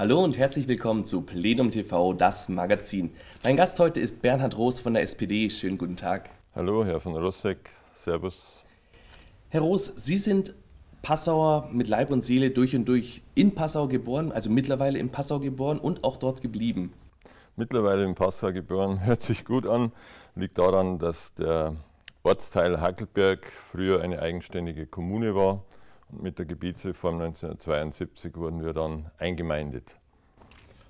Hallo und herzlich willkommen zu Plenum TV, das Magazin. Mein Gast heute ist Bernhard Roos von der SPD. Schönen guten Tag. Hallo, Herr von Rossek. Servus. Herr Roos, Sie sind Passauer mit Leib und Seele durch und durch in Passau geboren, also mittlerweile in Passau geboren und auch dort geblieben. Mittlerweile in Passau geboren, hört sich gut an. Liegt daran, dass der Ortsteil Hackelberg früher eine eigenständige Kommune war und mit der Gebietsreform 1972 wurden wir dann eingemeindet.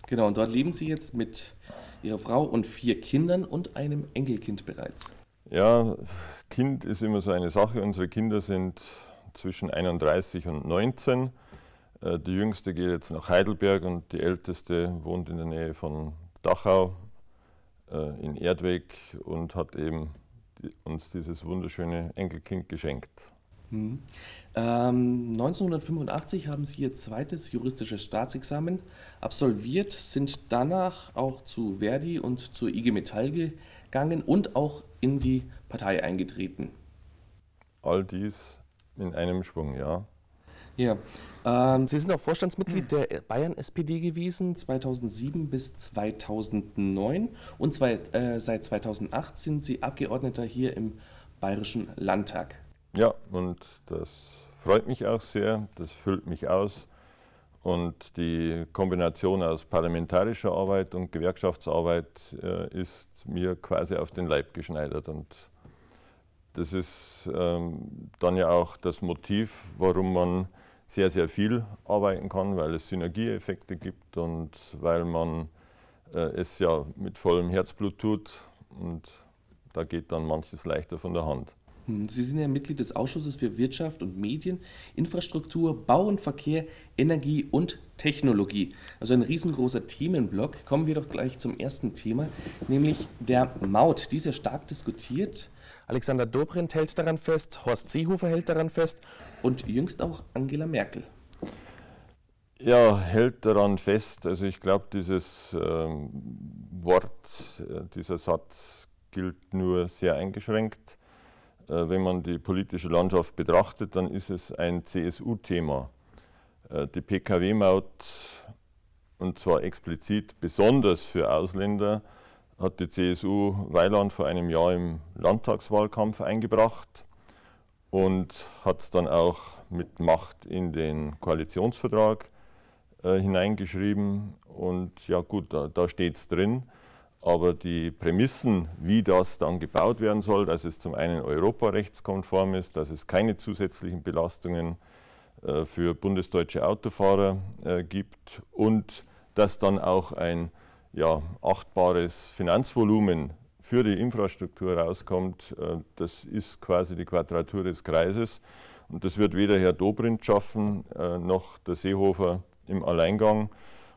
Genau, und dort leben Sie jetzt mit Ihrer Frau und vier Kindern und einem Enkelkind bereits. Ja, Kind ist immer so eine Sache. Unsere Kinder sind zwischen 31 und 19. Äh, die jüngste geht jetzt nach Heidelberg und die älteste wohnt in der Nähe von Dachau äh, in Erdweg und hat eben uns dieses wunderschöne Enkelkind geschenkt. 1985 hm. ähm, haben Sie Ihr zweites juristisches Staatsexamen absolviert, sind danach auch zu Verdi und zur IG Metall gegangen und auch in die Partei eingetreten. All dies in einem Schwung, ja. Ja. Ähm, Sie sind auch Vorstandsmitglied der Bayern SPD gewesen, 2007 bis 2009. Und zwei, äh, seit 2008 sind Sie Abgeordneter hier im Bayerischen Landtag. Ja, und das freut mich auch sehr, das füllt mich aus. Und die Kombination aus parlamentarischer Arbeit und Gewerkschaftsarbeit äh, ist mir quasi auf den Leib geschneidert. Und das ist ähm, dann ja auch das Motiv, warum man sehr, sehr viel arbeiten kann, weil es Synergieeffekte gibt und weil man äh, es ja mit vollem Herzblut tut. Und da geht dann manches leichter von der Hand. Hm, Sie sind ja Mitglied des Ausschusses für Wirtschaft und Medien, Infrastruktur, Bau und Verkehr, Energie und Technologie. Also ein riesengroßer Themenblock. Kommen wir doch gleich zum ersten Thema, nämlich der Maut. Die ist ja stark diskutiert. Alexander Dobrindt hält daran fest, Horst Seehofer hält daran fest und jüngst auch Angela Merkel. Ja, hält daran fest. Also ich glaube, dieses ähm, Wort, äh, dieser Satz gilt nur sehr eingeschränkt. Äh, wenn man die politische Landschaft betrachtet, dann ist es ein CSU-Thema. Äh, die Pkw-Maut, und zwar explizit besonders für Ausländer, hat die CSU Weiland vor einem Jahr im Landtagswahlkampf eingebracht und hat es dann auch mit Macht in den Koalitionsvertrag äh, hineingeschrieben. Und ja gut, da, da steht es drin. Aber die Prämissen, wie das dann gebaut werden soll, dass es zum einen europarechtskonform ist, dass es keine zusätzlichen Belastungen äh, für bundesdeutsche Autofahrer äh, gibt und dass dann auch ein ja, achtbares Finanzvolumen für die Infrastruktur rauskommt, äh, das ist quasi die Quadratur des Kreises. Und das wird weder Herr Dobrindt schaffen, noch der Seehofer im Alleingang.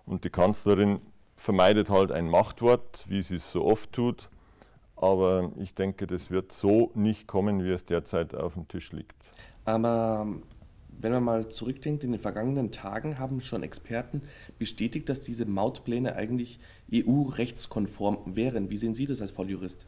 Und die Kanzlerin vermeidet halt ein Machtwort, wie sie es so oft tut. Aber ich denke, das wird so nicht kommen, wie es derzeit auf dem Tisch liegt. Aber ähm, wenn man mal zurückdenkt, in den vergangenen Tagen haben schon Experten bestätigt, dass diese Mautpläne eigentlich EU-rechtskonform wären. Wie sehen Sie das als Volljurist?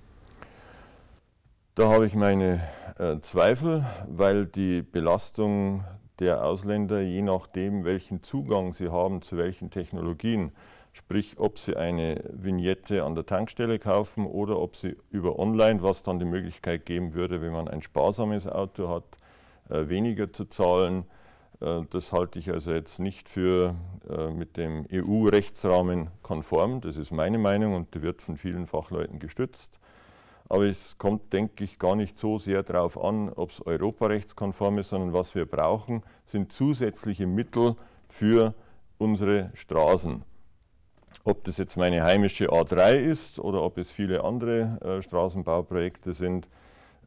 Da habe ich meine äh, Zweifel, weil die Belastung der Ausländer, je nachdem, welchen Zugang sie haben zu welchen Technologien, Sprich, ob Sie eine Vignette an der Tankstelle kaufen oder ob Sie über Online, was dann die Möglichkeit geben würde, wenn man ein sparsames Auto hat, äh, weniger zu zahlen. Äh, das halte ich also jetzt nicht für äh, mit dem EU-Rechtsrahmen konform. Das ist meine Meinung und die wird von vielen Fachleuten gestützt. Aber es kommt, denke ich, gar nicht so sehr darauf an, ob es europarechtskonform ist, sondern was wir brauchen, sind zusätzliche Mittel für unsere Straßen. Ob das jetzt meine heimische A3 ist oder ob es viele andere äh, Straßenbauprojekte sind,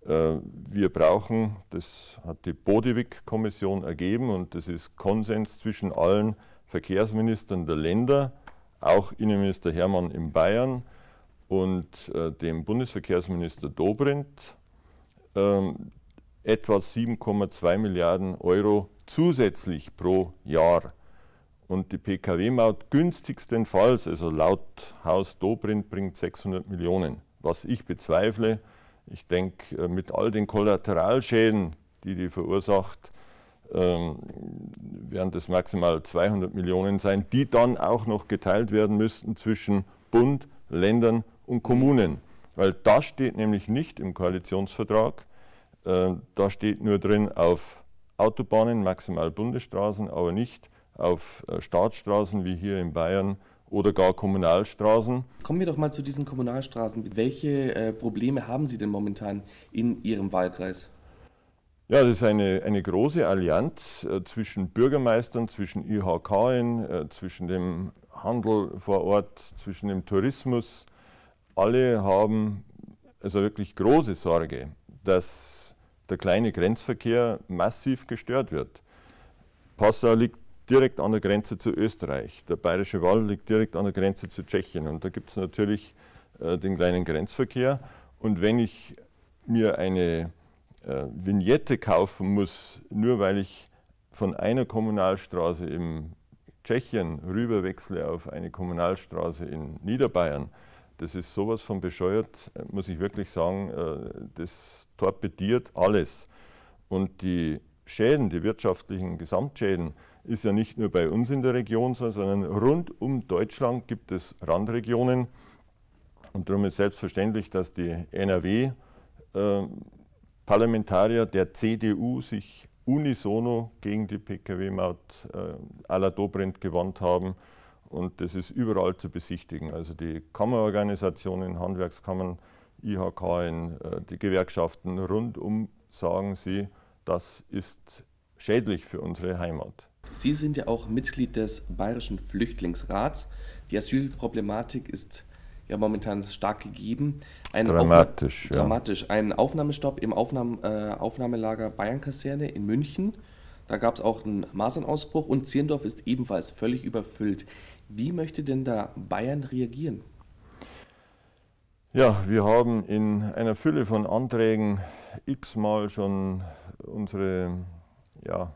äh, wir brauchen, das hat die Bodewig-Kommission ergeben und das ist Konsens zwischen allen Verkehrsministern der Länder, auch Innenminister Hermann in Bayern und äh, dem Bundesverkehrsminister Dobrindt, ähm, etwa 7,2 Milliarden Euro zusätzlich pro Jahr und die Pkw-Maut günstigstenfalls, also laut Haus Dobrindt, bringt 600 Millionen. Was ich bezweifle, ich denke, äh, mit all den Kollateralschäden, die die verursacht, ähm, werden das maximal 200 Millionen sein, die dann auch noch geteilt werden müssten zwischen Bund, Ländern und Kommunen. Weil das steht nämlich nicht im Koalitionsvertrag. Äh, da steht nur drin auf Autobahnen, maximal Bundesstraßen, aber nicht auf äh, Staatsstraßen wie hier in Bayern oder gar Kommunalstraßen. Kommen wir doch mal zu diesen Kommunalstraßen. Welche äh, Probleme haben Sie denn momentan in Ihrem Wahlkreis? Ja, das ist eine, eine große Allianz äh, zwischen Bürgermeistern, zwischen IHK, zwischen dem Handel vor Ort, zwischen dem Tourismus. Alle haben also wirklich große Sorge, dass der kleine Grenzverkehr massiv gestört wird. Passau liegt direkt an der Grenze zu Österreich. Der Bayerische Wall liegt direkt an der Grenze zu Tschechien und da gibt es natürlich äh, den kleinen Grenzverkehr. Und wenn ich mir eine äh, Vignette kaufen muss, nur weil ich von einer Kommunalstraße in Tschechien rüberwechsle auf eine Kommunalstraße in Niederbayern, das ist sowas von bescheuert, muss ich wirklich sagen, äh, das torpediert alles. Und die Schäden, die wirtschaftlichen Gesamtschäden, ist ja nicht nur bei uns in der Region, sondern rund um Deutschland gibt es Randregionen. Und darum ist selbstverständlich, dass die NRW-Parlamentarier äh, der CDU sich unisono gegen die Pkw-Maut äh, à la Dobrindt gewandt haben. Und das ist überall zu besichtigen. Also die Kammerorganisationen, Handwerkskammern, IHK, in, äh, die Gewerkschaften rundum sagen sie, das ist schädlich für unsere Heimat. Sie sind ja auch Mitglied des Bayerischen Flüchtlingsrats. Die Asylproblematik ist ja momentan stark gegeben. Ein dramatisch. Aufna ja. Dramatisch. Ein Aufnahmestopp im Aufnahme, äh, Aufnahmelager Bayernkaserne in München. Da gab es auch einen Masernausbruch und Zierndorf ist ebenfalls völlig überfüllt. Wie möchte denn da Bayern reagieren? Ja, wir haben in einer Fülle von Anträgen x-mal schon unsere ja,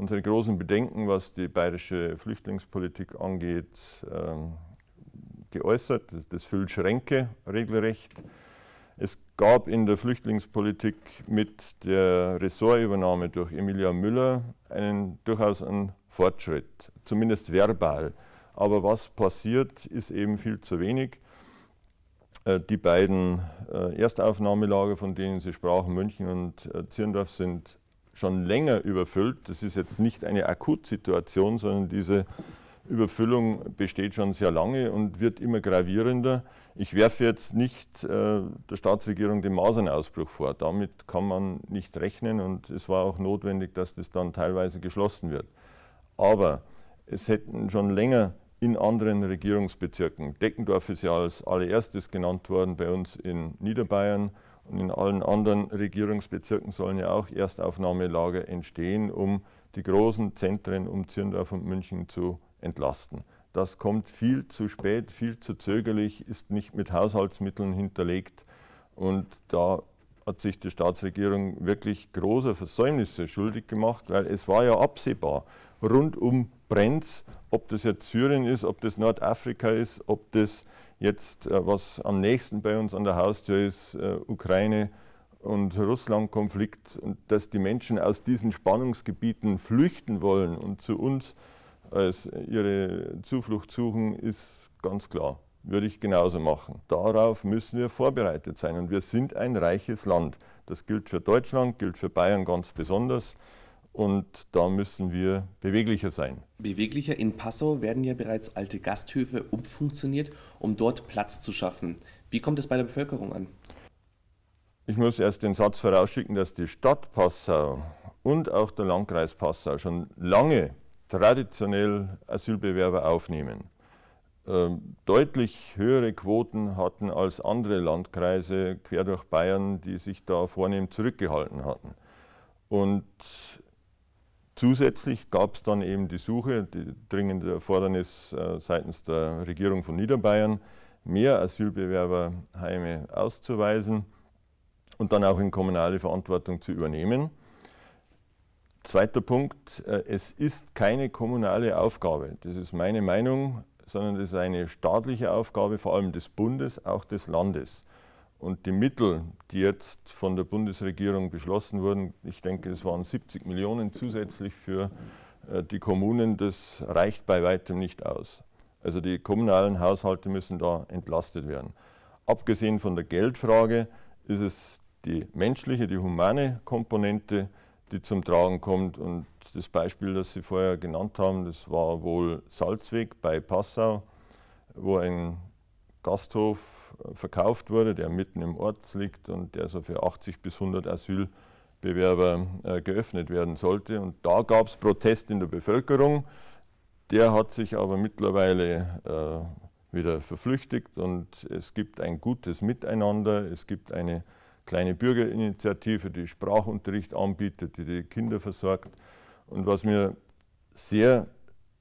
unsere großen Bedenken, was die bayerische Flüchtlingspolitik angeht, ähm, geäußert. Das füllt Schränke regelrecht. Es gab in der Flüchtlingspolitik mit der Ressortübernahme durch Emilia Müller einen durchaus einen Fortschritt, zumindest verbal. Aber was passiert, ist eben viel zu wenig. Äh, die beiden äh, Erstaufnahmelager, von denen Sie sprachen, München und äh, Zirndorf, sind schon länger überfüllt. Das ist jetzt nicht eine Akutsituation, sondern diese Überfüllung besteht schon sehr lange und wird immer gravierender. Ich werfe jetzt nicht äh, der Staatsregierung den Masernausbruch vor. Damit kann man nicht rechnen und es war auch notwendig, dass das dann teilweise geschlossen wird. Aber es hätten schon länger in anderen Regierungsbezirken, Deckendorf ist ja als allererstes genannt worden bei uns in Niederbayern, und in allen anderen Regierungsbezirken sollen ja auch Erstaufnahmelager entstehen, um die großen Zentren um Zirndorf und München zu entlasten. Das kommt viel zu spät, viel zu zögerlich, ist nicht mit Haushaltsmitteln hinterlegt. Und da hat sich die Staatsregierung wirklich großer Versäumnisse schuldig gemacht, weil es war ja absehbar, rund um Brenz, ob das jetzt Syrien ist, ob das Nordafrika ist, ob das Jetzt, äh, was am nächsten bei uns an der Haustür ist, äh, Ukraine und Russland-Konflikt, dass die Menschen aus diesen Spannungsgebieten flüchten wollen und zu uns als ihre Zuflucht suchen, ist ganz klar. Würde ich genauso machen. Darauf müssen wir vorbereitet sein. Und wir sind ein reiches Land. Das gilt für Deutschland, gilt für Bayern ganz besonders und da müssen wir beweglicher sein. Beweglicher in Passau werden ja bereits alte Gasthöfe umfunktioniert, um dort Platz zu schaffen. Wie kommt es bei der Bevölkerung an? Ich muss erst den Satz vorausschicken, dass die Stadt Passau und auch der Landkreis Passau schon lange traditionell Asylbewerber aufnehmen. Ähm, deutlich höhere Quoten hatten als andere Landkreise quer durch Bayern, die sich da vornehm zurückgehalten hatten. Und Zusätzlich gab es dann eben die Suche, die dringende Erfordernis äh, seitens der Regierung von Niederbayern, mehr Asylbewerberheime auszuweisen und dann auch in kommunale Verantwortung zu übernehmen. Zweiter Punkt, äh, es ist keine kommunale Aufgabe, das ist meine Meinung, sondern es ist eine staatliche Aufgabe, vor allem des Bundes, auch des Landes. Und die Mittel, die jetzt von der Bundesregierung beschlossen wurden, ich denke, es waren 70 Millionen zusätzlich für äh, die Kommunen, das reicht bei weitem nicht aus. Also die kommunalen Haushalte müssen da entlastet werden. Abgesehen von der Geldfrage ist es die menschliche, die humane Komponente, die zum Tragen kommt. Und das Beispiel, das Sie vorher genannt haben, das war wohl Salzweg bei Passau, wo ein Gasthof äh, verkauft wurde, der mitten im Ort liegt und der so für 80 bis 100 Asylbewerber äh, geöffnet werden sollte. Und da gab es Protest in der Bevölkerung. Der hat sich aber mittlerweile äh, wieder verflüchtigt und es gibt ein gutes Miteinander. Es gibt eine kleine Bürgerinitiative, die Sprachunterricht anbietet, die die Kinder versorgt. Und was mir sehr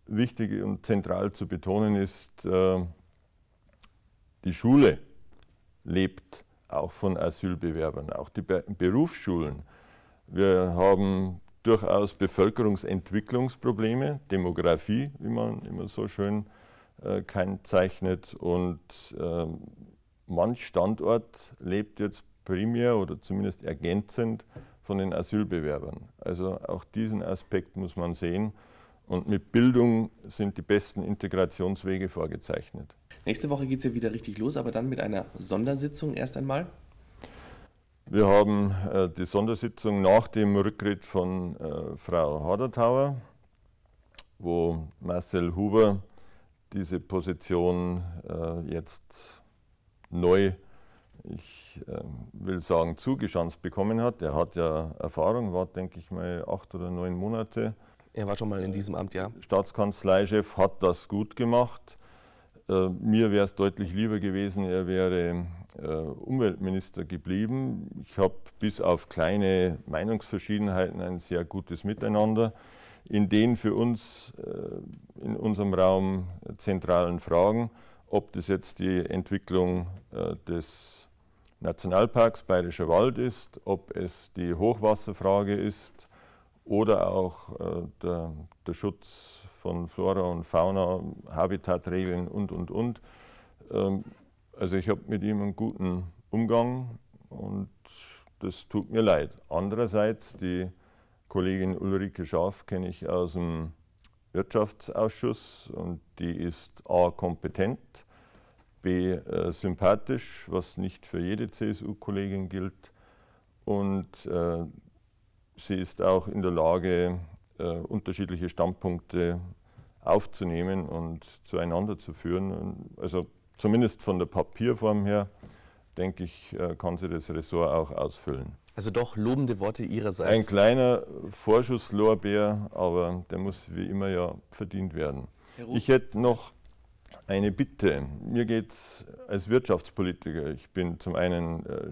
wichtig und zentral zu betonen ist, äh, die Schule lebt auch von Asylbewerbern, auch die Berufsschulen. Wir haben durchaus Bevölkerungsentwicklungsprobleme, Demografie, wie man immer so schön äh, kennzeichnet. Und äh, manch Standort lebt jetzt primär oder zumindest ergänzend von den Asylbewerbern. Also auch diesen Aspekt muss man sehen. Und mit Bildung sind die besten Integrationswege vorgezeichnet. Nächste Woche geht es ja wieder richtig los, aber dann mit einer Sondersitzung erst einmal. Wir haben äh, die Sondersitzung nach dem Rücktritt von äh, Frau Hadertauer, wo Marcel Huber diese Position äh, jetzt neu, ich äh, will sagen, zugeschanzt bekommen hat. Er hat ja Erfahrung, war, denke ich mal, acht oder neun Monate er war schon mal in diesem Amt, ja. Staatskanzleichef hat das gut gemacht. Äh, mir wäre es deutlich lieber gewesen, er wäre äh, Umweltminister geblieben. Ich habe bis auf kleine Meinungsverschiedenheiten ein sehr gutes Miteinander in den für uns äh, in unserem Raum zentralen Fragen, ob das jetzt die Entwicklung des Nationalparks Bayerischer Wald ist, ob es die Hochwasserfrage ist, oder auch äh, der, der, Schutz von Flora und Fauna, Habitatregeln und, und, und. Ähm, also ich habe mit ihm einen guten Umgang und das tut mir leid. Andererseits, die Kollegin Ulrike Schaaf kenne ich aus dem Wirtschaftsausschuss und die ist a. kompetent, b. Äh, sympathisch, was nicht für jede CSU-Kollegin gilt und äh, sie ist auch in der Lage, äh, unterschiedliche Standpunkte aufzunehmen und zueinander zu führen. Also zumindest von der Papierform her, denke ich, äh, kann sie das Ressort auch ausfüllen. Also doch lobende Worte Ihrerseits. Ein kleiner Vorschusslorbeer, aber der muss wie immer ja verdient werden. Ich hätte noch eine Bitte. Mir geht es als Wirtschaftspolitiker, ich bin zum einen äh,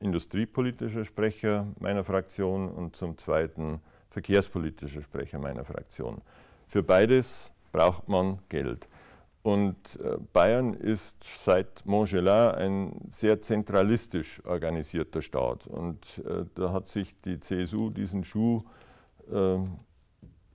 industriepolitischer Sprecher meiner Fraktion und zum zweiten verkehrspolitischer Sprecher meiner Fraktion. Für beides braucht man Geld. Und äh, Bayern ist seit Montgelat ein sehr zentralistisch organisierter Staat. Und äh, da hat sich die CSU diesen Schuh äh,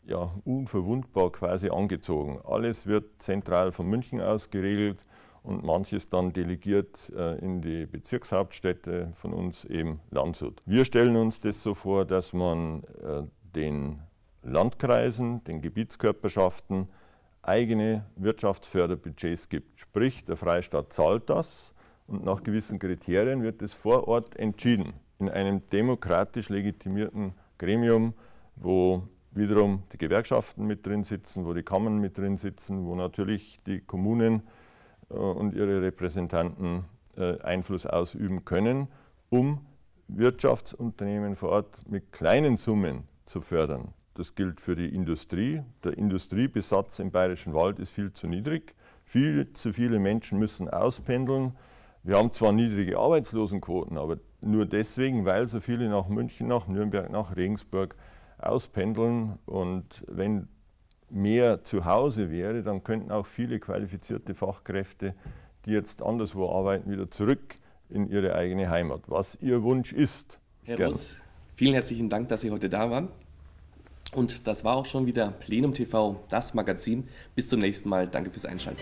ja, unverwundbar quasi angezogen. Alles wird zentral von München aus geregelt und manches dann delegiert äh, in die Bezirkshauptstädte, von uns eben Landshut. Wir stellen uns das so vor, dass man äh, den Landkreisen, den Gebietskörperschaften eigene Wirtschaftsförderbudgets gibt. Sprich, der Freistaat zahlt das und nach gewissen Kriterien wird es vor Ort entschieden. In einem demokratisch legitimierten Gremium, wo wiederum die Gewerkschaften mit drin sitzen, wo die Kammern mit drin sitzen, wo natürlich die Kommunen äh, und ihre Repräsentanten äh, Einfluss ausüben können, um Wirtschaftsunternehmen vor Ort mit kleinen Summen zu fördern. Das gilt für die Industrie. Der Industriebesatz im Bayerischen Wald ist viel zu niedrig. Viel zu viele Menschen müssen auspendeln. Wir haben zwar niedrige Arbeitslosenquoten, aber nur deswegen, weil so viele nach München, nach Nürnberg, nach Regensburg auspendeln. Und wenn mehr zu Hause wäre, dann könnten auch viele qualifizierte Fachkräfte, die jetzt anderswo arbeiten, wieder zurück in ihre eigene Heimat, was ihr Wunsch ist. Herr Gern. Russ, vielen herzlichen Dank, dass Sie heute da waren. Und das war auch schon wieder Plenum TV, das Magazin. Bis zum nächsten Mal. Danke fürs Einschalten.